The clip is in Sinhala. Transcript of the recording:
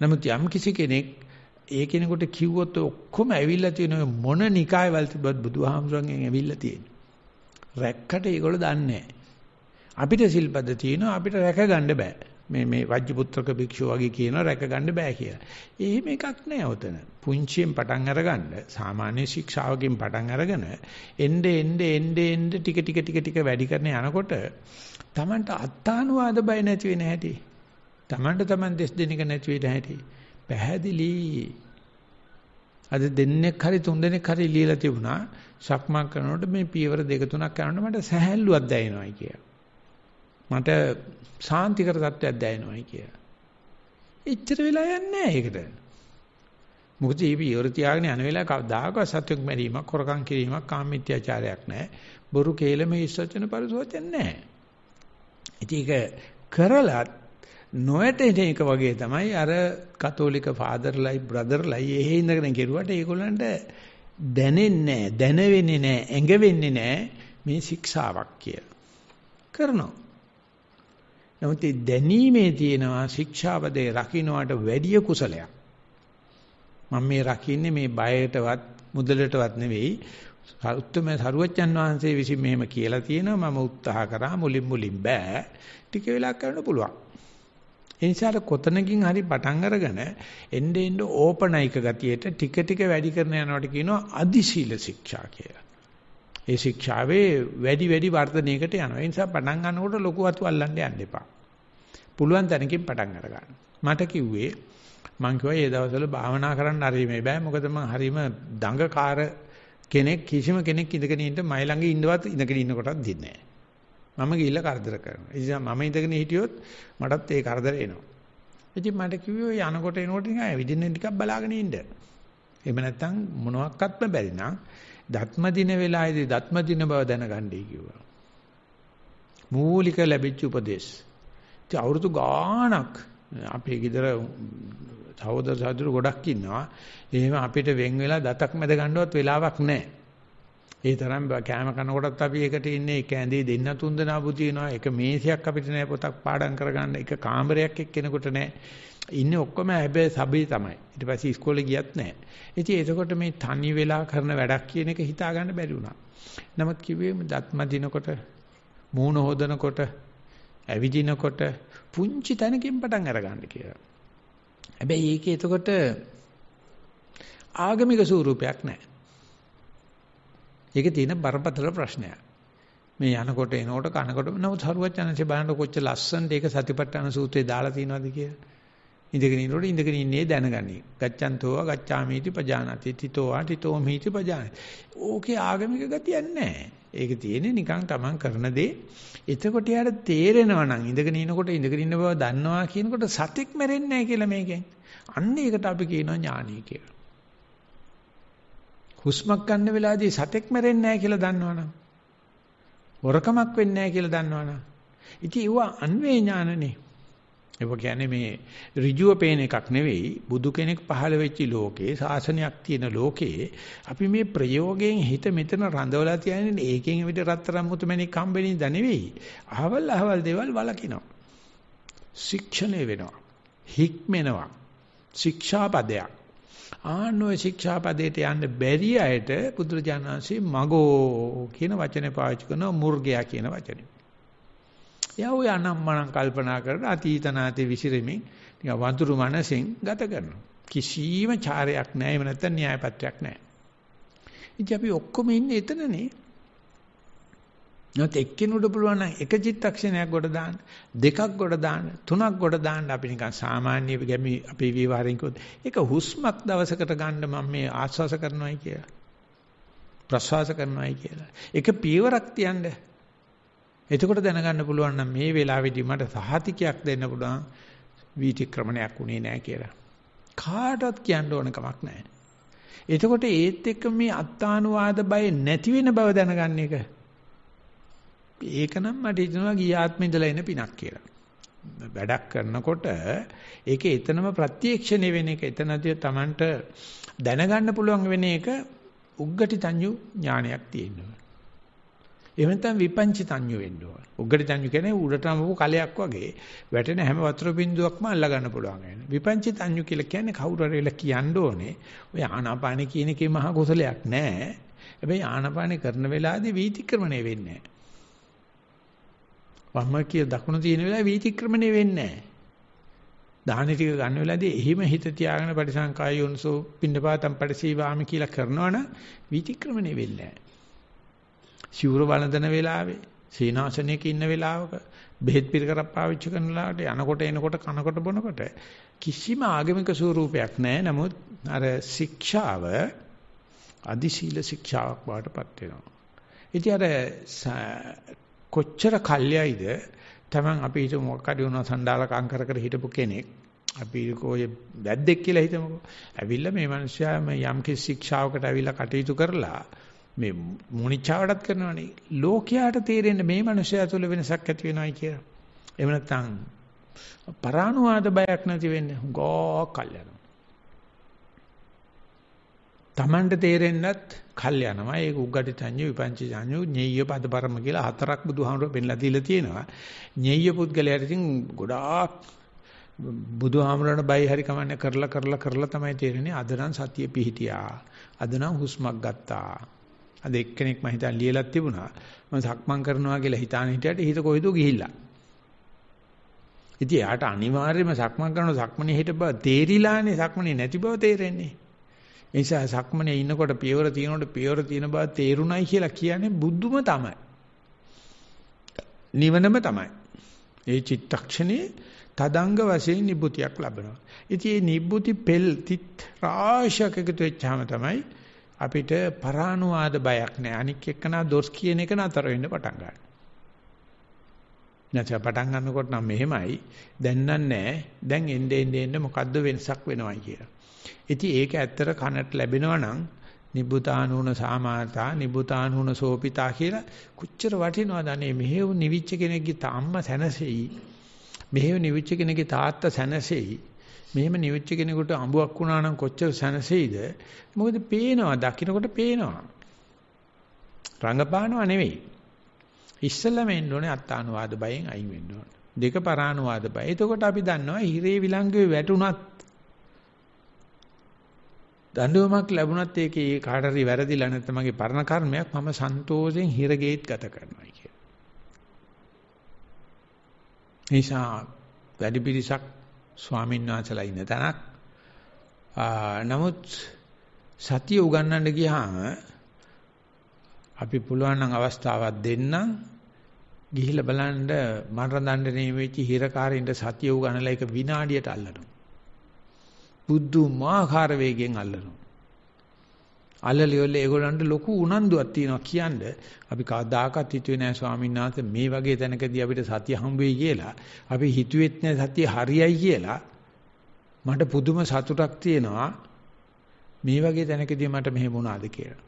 නමුත් යම් කිසි කෙනෙක් ඒ කෙනෙකුට කිව්වොත් ඔක්කොම ඇවිල්ලා තියෙන මොන නිකායවල තිබ්බත් බුදුහාමුදුරන්ගෙන් ඇවිල්ලා තියෙන. රැක්කට ඒගොල්ලෝ දන්නේ අපිට සිල්පද තියෙනවා අපිට රැකගන්න බෑ. මේ මේ වජ්ජපුත්‍රක භික්ෂුව වගේ කියනවා රැකගන්න බෑ කියලා. එහෙම එකක් නෑ උතන. පුංචියෙන් පටන් අරගන්න සාමාන්‍ය ශික්ෂාවකින් පටන් අරගෙන එnde එnde එnde එnde ටික ටික ටික ටික වැඩි කරන යනකොට Tamanට අත්තානුවාද බය නැති වෙන හැටි. Tamanට Taman දෙස් දෙන එක නැති වෙන හැටි පැහැදිලි. අද දෙන්නෙක් හරි තුන් දෙනෙක් හරි ලියලා තිබුණා සක්මන් කරනකොට මේ පියවර දෙක තුනක් කරනකොට මට සැහැල්ලුවක් දැනෙනවායි කියලා. මට සාන්තිකර තත්ත්වයක් දැනෙනවායි කියලා. එච්චර වෙලා යන්නේ නැහැ ඒකට. මොකද මේ පියවර තියාගෙන යන වෙලාව කවදාකවත් සත්‍යයක් මැරීමක්, හොරකම් කිරීමක්, කාමීත්‍යාචාරයක් නැහැ. බොරු කේලම ඉස්සචන පරිසෝචන නැහැ. ඉතින් ඒක කරලත් නොයටෙන එක වගේ තමයි අර කතෝලික ෆාදර්ලයි බ්‍රදර්ලයි එහෙ ඉඳගෙන කෙරුවට ඒගොල්ලන්ට දැනෙන්නේ නැහැ දැනෙන්නේ නැහැ ඇඟ වෙන්නේ නැහැ මේ ශික්ෂාවක් කියලා කරනවා නමුත් ඒ දැනීමේ තියෙනවා ශික්ෂාපදේ රකින්නට වැඩිය කුසලයක්. මම මේ රකින්නේ මේ බයයටවත් මුදලටවත් නෙවෙයි. උත්තම සරුවච්චන් වහන්සේ විසින් මෙහෙම කියලා තියෙනවා මම උත්සාහ කරා මුලින් මුලින් බෑ ටික වෙලා කරන්න පුළුවන්. ඒ නිසා කොතනකින් හරි පටන් අරගෙන එnde end ඕපනයික ගතියට ටික ටික වැඩි කරන යනවට කියනවා අදිශීල ශික්ෂා කියලා. ඒ ශික්ෂාවේ වැඩි වැඩි වර්ධනයකට යනවා. ඒ නිසා පටන් ගන්නකොට ලොකු අතු අල්ලන්න යන්න එපා. පුළුවන් තැනකින් පටන් අර ගන්න. මට කිව්වේ මං කිව්වා මේ දවස්වල භාවනා කරන්න හරිමේ බෑ. මොකද මං හරිම දඟකාර කෙනෙක් කිසිම කෙනෙක් ඉඳගෙන ඉන්න මයි ළඟ ඉන්නවත් ඉඳගෙන ඉන්න කොටත් දෙන්නේ නෑ. මම ගිහිල්ලා කරදර කරනවා. ඒ නිසා මම ඉඳගෙන හිටියොත් මටත් ඒ කරදර එනවා. ඉතින් මට කිව්වේ ඔය අනකොට එනකොට නිකන් ඇවිදින්න ටිකක් බලාගෙන ඉන්න. එහෙම නැත්නම් මොනවත්ක්ත්ම බැරි නම් දත්ම දින වෙලාවේදී දත්ම දින බව දැනගන්නයි කිව්වා. මූලික ලැබිච්ච උපදේශ. ඉතින් අවුරුදු ගාණක් අපේ ගෙදර සහෝදර සහෝදර ගොඩක් ඉන්නවා. එහෙම අපිට වෙන් වෙලා දතක් මැද ගන්නවත් වෙලාවක් නැහැ. ඒ තරම් කෑම කනකොටත් අපි එකට ඉන්නේ එක ඇඳේ දෙන්න තුන් දෙනා පුති වෙනවා. එක මේසයක් අපිට නෑ පොතක් පාඩම් කරගන්න. එක කාමරයක් එක්කෙනෙකුට නෑ. ඉන්නේ ඔක්කොම හැබැයි සබේ තමයි. ඊට පස්සේ ඉස්කෝලේ ගියත් නෑ. ඉතින් එතකොට මේ තනි වෙලා කරන වැඩක් කියන එක හිතා ගන්න බැරි වුණා. නමුත් කිව්වේ දත්ම දිනකොට මූණ හොදනකොට ඇවිදිනකොට පුංචි තැනකින් පටන් අරගන්න කියලා. හැබැයි ඒකේ එතකොට ආගමික ස්වරූපයක් නැහැ. ඒක තියෙන බරපතල ප්‍රශ්නයක්. මේ යනකොට එනකොට කනකොට නමුත් සරුවත් යනසේ බලන්න කොච්චර ලස්සනට ඒක සතිපට්ඨාන සූත්‍රයේ දාලා තියෙනවද කියලා. ඉඳගෙන ඉනකොට ඉඳගෙන ඉන්නේ දැනගනි. ගච්ඡන්තෝවා ගච්ඡාමීති පජානාති. තිතෝවා තිතෝ මීති පජානාති. ඕකේ ආගමික ගතියක් නැහැ. ඒක තියෙන්නේ නිකන් තමන් කරන දේ. එතකොට යාට තේරෙනවා නම් ඉඳගෙන ඉනකොට ඉඳගෙන ඉන්න බව දන්නවා කියනකොට සතික් මැරෙන්නේ නැහැ කියලා මේකෙන්. අන්න ඒකට අපි කියනවා ඥානීය කියලා. හුස්මක් ගන්න වෙලාවේදී සතෙක් මැරෙන්නේ නැහැ කියලා දන්නවනම් හොරකමක් වෙන්නේ නැහැ කියලා දන්නවනම් ඉතින් ඒව අන්වේ ඥානනේ ඒක කියන්නේ මේ ඍජුව පේන එකක් නෙවෙයි බුදු කෙනෙක් පහළ වෙච්ච ලෝකේ සාසනයක් තියෙන ලෝකේ අපි මේ ප්‍රයෝගයෙන් හිත මෙතන රඳවලා තියන්නේ ඒකෙන් විතර රත්තරන් මුතුමැණික් හම්බෙන්නේ ද නෙවෙයි අහවල් අහවල් දේවල් වලකිනවා ශික්ෂණය වෙනවා හික්මෙනවා ශික්ෂාපදයක් ආනෝය ශික්ෂාපදයට යන්න බැරි අයට බුදුරජාණන්සේ මගෝ කියන වචනේ පාවිච්චි කරනවා මුර්ගයා කියන වචනේ. එයා ඔය අනම්මනම් කල්පනා කරලා අතීතනාතේ විසිරෙමින් නිකන් වඳුරු මනසෙන් ගත කරනවා. කිසිම චාරයක් නැහැ. එහෙම නැත්නම් න්‍යායපත්‍යක් නැහැ. ඉතින් අපි ඔක්කොම ඉන්නේ එතනනේ. නැත් එක්කිනුට පුළුවන් නම් එක චිත්තක්ෂණයක් ගොඩ දාන්න දෙකක් ගොඩ දාන්න තුනක් ගොඩ දාන්න අපි නිකන් සාමාන්‍ය ගැමි අපේ විවරෙන් කිව්වොත් ඒක හුස්මක් දවසකට ගන්න මම මේ ආස්වාස කරනවායි කියලා ප්‍රසවාස කරනවායි කියලා ඒක පියවරක් තියන්න එතකොට දැනගන්න පුළුවන් නම් මේ වෙලාවේදී මට සහතිකයක් දෙන්න පුළුවන් වීතික්‍රමණයක් උනේ නැහැ කියලා කාටවත් කියන්න ඕන කමක් නැහැ එතකොට ඒත් එක්ක මේ අත්තානුවාද බය නැති වෙන බව දැනගන්න එක ඒකනම් මට හිතෙනවා ගිය ආත්මේ ඉඳලා එන පිනක් කියලා. වැඩක් කරනකොට ඒක එතනම ප්‍රත්‍යක්ෂණය වෙන එක එතනදී Tamanට දැනගන්න පුළුවන් වෙන එක උග්ගටි තඤ්ඤු ඥානයක් තියෙනවා. එහෙම නැත්නම් විපංචි තඤ්ඤු වෙන්න ඕන. උග්ගටි තඤ්ඤු කියන්නේ උඩටම කලයක් වගේ වැටෙන හැම වතුර බින්දුවක්ම අල්ලා ගන්න පුළුවන් වෙන. විපංචි තඤ්ඤු කියලා කියන්නේ කවුරු හරි වෙලා කියන්න ඕනේ. ඔය ආනාපාන කියන එකේ මහා කුසලයක් නැහැ. හැබැයි ආනාපාන කරන වෙලාවේදී වීතික්‍රමණය වෙන්නේ නැහැ. වම කිය දකුණ තියෙන වෙලාවේ වීතික්‍රමණය වෙන්නේ නැහැ. දාහන ටික ගන්න වෙලාවේදී එහිම හිත තියාගෙන පරිසංකාය යොන්සෝ පින්නපාතම් පරිසීවාමි කියලා කරනවනම් වීතික්‍රමණය වෙන්නේ නැහැ. සිවුර වළඳන වෙලාවේ, සීනාසනයක ඉන්න වෙලාවක, බෙහෙත් පිළිකරක් පාවිච්චි කරන ලාට යනකොට එනකොට කනකොට බොනකොට කිසිම ආගමික ස්වරූපයක් නැහැ. නමුත් අර ශික්ෂාව අදි සීල ශික්ෂාවක් බවට පත් වෙනවා. ඉතින් අර කොච්චර කල්යයිද Taman අපි හිතමු මොකක් හරි වුණා සණ්ඩාලකම් කර කර හිටපු කෙනෙක් අපි කෝයේ වැද්දෙක් කියලා හිතමුකෝ. ඇවිල්ලා මේ මිනිස්සයා මේ යම් කිසි ශික්ෂාවකට ඇවිල්ලා කටයුතු කරලා මේ මොනිච්චාවටත් කරනවනේ. ලෝකයාට තේරෙන්න මේ මිනිස්සයා තුළ වෙනසක් ඇති වෙනවයි කියලා. එහෙම නැත්නම් පරානුවාද බයක් නැති වෙන්නේ. ගෝ කල්යන. Tamanට තේරෙන්නත් කල් යනවා. ඒක උග්ගටි සංඤ්ඤ විපංච සංඤ්ඤ ඤෙය්‍ය පදපරම කියලා හතරක් බුදුහාමුදුරුවෝ පෙන්ලා දීලා තියෙනවා. ඤෙය්‍ය පුද්ගලයාට ඉතින් ගොඩාක් බුදුහාමුදුරන බයි හරි කමන්නේ කරලා කරලා කරලා තමයි තේරෙන්නේ අද නම් සතිය පිහිටියා. අද නම් හුස්මක් ගත්තා. අද එක්කෙනෙක් මම හිතා ලියලා තිබුණා. මම සක්මන් කරනවා කියලා හිතාන හිටියට හිත කොහෙද ගිහිල්ලා. ඉතින් යාට අනිවාර්යයෙන්ම සක්මන් කරන සක්මනේ හිට බව තේරිලානේ සක්මනේ නැති බව තේරෙන්නේ. ඒ නිසා සක්මනේ ඉන්නකොට පියවර තියෙනකොට පියවර තියෙන බව තේරුණයි කියලා කියන්නේ බුද්ධම තමයි. නිවනම තමයි. ඒ චිත්තක්ෂණේ තදංග වශයෙන් නිබ්බුතියක් ලැබෙනවා. ඉතින් මේ නිබ්බුති පෙල්තිත් රාශියක එකතු වෙච්චාම තමයි අපිට පරානුවාද බයක් නැහැ. අනික් එක්කනා දොස් කියන එක නතර වෙන්න පටන් ගන්නවා. නැත්නම් පටන් ගන්නකොට නම් මෙහෙමයි. දැන් නම් නැහැ. දැන් එන්නේ එන්නේ මොකද්ද වෙනසක් වෙනවයි කියලා. ඉතින් ඒක ඇත්තට කනට ලැබෙනවා නම් නිබ්බුතානුන සාමාතා නිබ්බුතානුන සෝපිතා කියලා කුච්චර වටිනවද අනේ මෙහෙව නිවිච්ච කෙනෙක්ගේ තාම්මා සැනසෙයි. මෙහෙව නිවිච්ච කෙනෙක්ගේ තාත්තා සැනසෙයි. මෙහෙම නිවිච්ච කෙනෙකුට අඹුවක් වුණා නම් කොච්චර සැනසෙයිද? මොකද පේනවා, දකින්නකොට පේනවා. රංගපානවා නෙවෙයි. ඉස්සෙල්ලම එන්න ඕනේ අත්තානුවාද බයෙන් අයින් වෙන්න ඕනේ. දෙක පරානුවාද බය. එතකොට අපි දන්නවා හිරේ විලංගුවේ වැටුණත් දඬුවමක් ලැබුණත් ඒකේ ඒ කාට හරි වැරදිලා නැත්නම් මගේ පරණ කර්මයක් මම සන්තෝෂයෙන් හිරගෙයිත් ගත කරනවා කියන. නිසා වැඩි පිරිසක් ස්වාමීන් වහන්සේලා ඉන්න තැනක්. නමුත් සතිය උගන්වන්න ගියාම අපි පුළුවන් නම් අවස්ථාවක් දෙන්නම් ගිහිල්ලා බලන්න මරණ දඬුවමේ වෙච්ච හිරකාරින්ට සතිය උගන්වලා ඒක විනාඩියට අල්ලනවා. බුද්ධමාකාර වේගෙන් අල්ලනවා. අල්ලලිවල ඒගොල්ලන්ට ලොකු උනන්දුවක් තියෙනවා කියන්නේ අපි කවදාකවත් හිතුවේ නෑ ස්වාමීන් වහන්සේ මේ වගේ තැනකදී අපිට සතිය හම්බ වෙයි කියලා. අපි හිතුවෙත් නෑ සතිය හරියයි කියලා. මට පුදුම සතුටක් තියෙනවා. මේ වගේ තැනකදී මට මෙහෙම වුණාද කියලා.